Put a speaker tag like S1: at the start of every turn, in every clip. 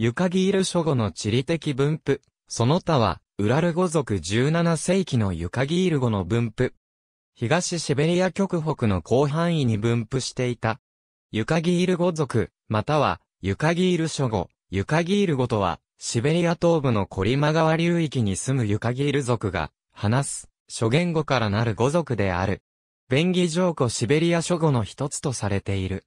S1: ユカギール諸語の地理的分布、その他は、ウラル語族17世紀のユカギール語の分布。東シベリア極北の広範囲に分布していた。ユカギール語族、または、ユカギール諸語、ユカギール語とは、シベリア東部のコリマ川流域に住むユカギール族が、話す、諸言語からなる語族である。便宜上古シベリア諸語の一つとされている。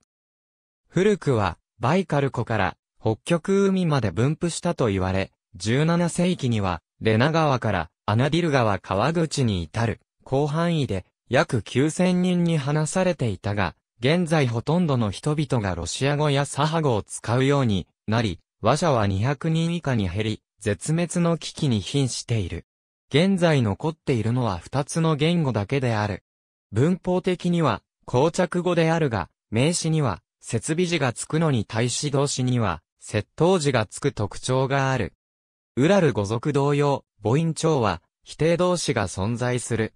S1: 古くは、バイカル湖から北極海まで分布したと言われ、17世紀には、レナ川からアナディル川川口に至る、広範囲で約9000人に話されていたが、現在ほとんどの人々がロシア語やサハ語を使うようになり、話者は200人以下に減り、絶滅の危機に瀕している。現在残っているのは2つの言語だけである。文法的には、膠着語であるが、名詞には、設備字がつくのに対し動詞には、窃盗時がつく特徴がある。ウラル語族同様、母音調は、否定動詞が存在する。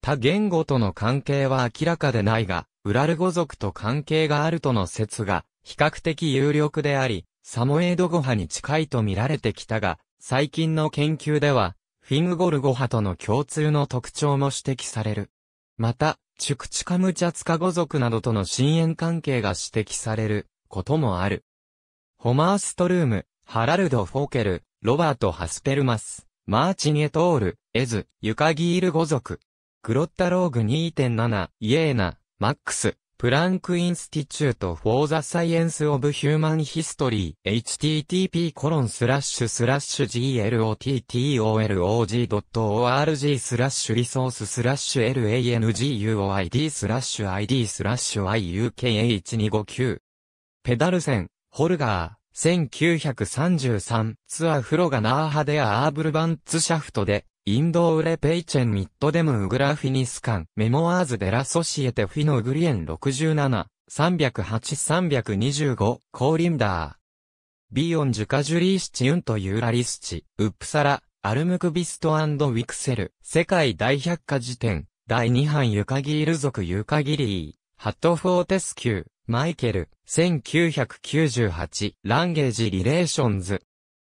S1: 他言語との関係は明らかでないが、ウラル語族と関係があるとの説が、比較的有力であり、サモエード語派に近いと見られてきたが、最近の研究では、フィングゴル語派との共通の特徴も指摘される。また、チュクチカムチャツカ語族などとの深淵関係が指摘されることもある。ホマー・ストルーム、ハラルド・フォーケル、ロバート・ハスペルマス、マーチニエトール、エズ、ユカギール語族。クロッタローグ2.7、イエーナ、マックス、プランクインスティチュート・フォー・ザ・サイエンス・オブ・ヒューマン・ヒストリー、http コロンスラッシュスラッシュ glottolog.org スラッシュリソーススラッシュ languid スラッシュ id スラッシュ iukh259 ペダルン、ホルガー、1933ツアーフロガナーハデアアーブルバンツシャフトで、インドウレペイチェンミッドデムウグラフィニスカンメモアーズデラソシエテフィノグリエン67、308-325コーリンダー。ビヨンジュカジュリーシチュンとユーラリスチ、ウップサラ、アルムクビストウィクセル、世界大百科事典、第2版ユカギール族ユカギリー、ハットフォーテスキュー、マイケル、1998、ランゲージ・リレーションズ。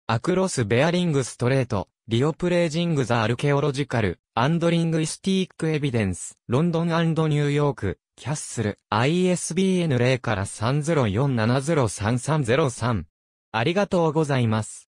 S1: アクロス・ベアリング・ストレート、リオ・プレイジング・ザ・アルケオロジカル、アンドリング・イスティック・エビデンス、ロンドン・アンド・ニューヨーク、キャッスル、ISBN 0から3047033003。ありがとうございます。